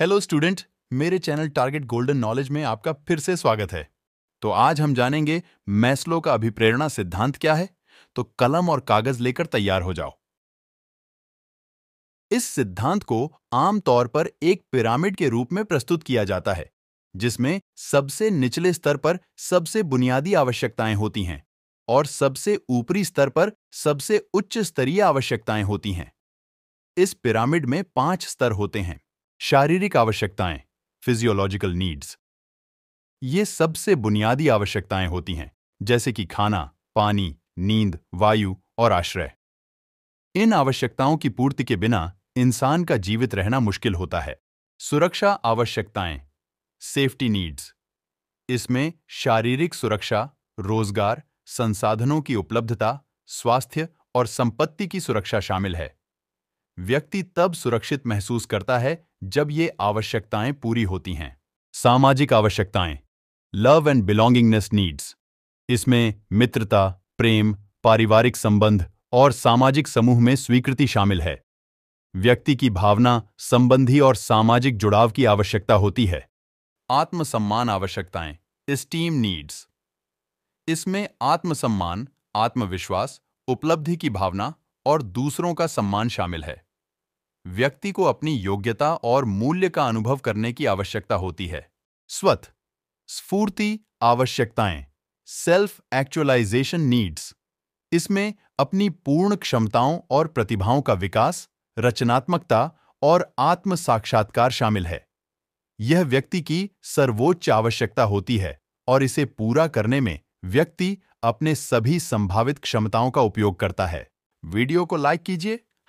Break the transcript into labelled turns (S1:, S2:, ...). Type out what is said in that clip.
S1: hello student मेरे channel target golden knowledge में आपका फिर से स्वागत है तो आज हम जानेंगे मैस्लो का अभिप्रेरणा सिद्धांत क्या है तो कलम और कागज लेकर तैयार हो जाओ इस सिद्धांत को आमतौर पर एक पिरामिड के रूप में प्रस्तुत किया जाता है जिसमें सबसे निचले स्तर पर सबसे बुनियादी आवश्यकताएं होती हैं और सबसे ऊपरी स्तर पर सबसे उच्च स्तरीय आवश्यकताएं होती हैं इस पिरामिड में पांच स्तर होते हैं शारीरिक आवश्यकताएं फिजियोलॉजिकल नीड्स ये सबसे बुनियादी आवश्यकताएं होती हैं जैसे कि खाना पानी नींद वायु और आश्रय इन आवश्यकताओं की पूर्ति के बिना इंसान का जीवित रहना मुश्किल होता है सुरक्षा आवश्यकताएं सेफ्टी नीड्स इसमें शारीरिक सुरक्षा रोजगार संसाधनों की उपलब्धता स्वास्थ्य और संपत्ति की सुरक्षा शामिल है व्यक्ति तब सुरक्षित महसूस करता है जब ये आवश्यकताएं पूरी होती हैं सामाजिक आवश्यकताएं लव एंड बिलोंगिंगनेस नीड्स इसमें मित्रता प्रेम पारिवारिक संबंध और सामाजिक समूह में स्वीकृति शामिल है व्यक्ति की भावना संबंधी और सामाजिक जुड़ाव की आवश्यकता होती है आत्मसम्मान आवश्यकताएं स्टीम नीड्स इसमें आत्मसम्मान आत्मविश्वास उपलब्धि की भावना और दूसरों का सम्मान शामिल है व्यक्ति को अपनी योग्यता और मूल्य का अनुभव करने की आवश्यकता होती है स्वत स्फूर्ति आवश्यकताएं सेल्फ एक्चुअलाइजेशन नीड्स इसमें अपनी पूर्ण क्षमताओं और प्रतिभाओं का विकास रचनात्मकता और आत्म साक्षात्कार शामिल है यह व्यक्ति की सर्वोच्च आवश्यकता होती है और इसे पूरा करने में व्यक्ति अपने सभी संभावित क्षमताओं का उपयोग करता है वीडियो को लाइक कीजिए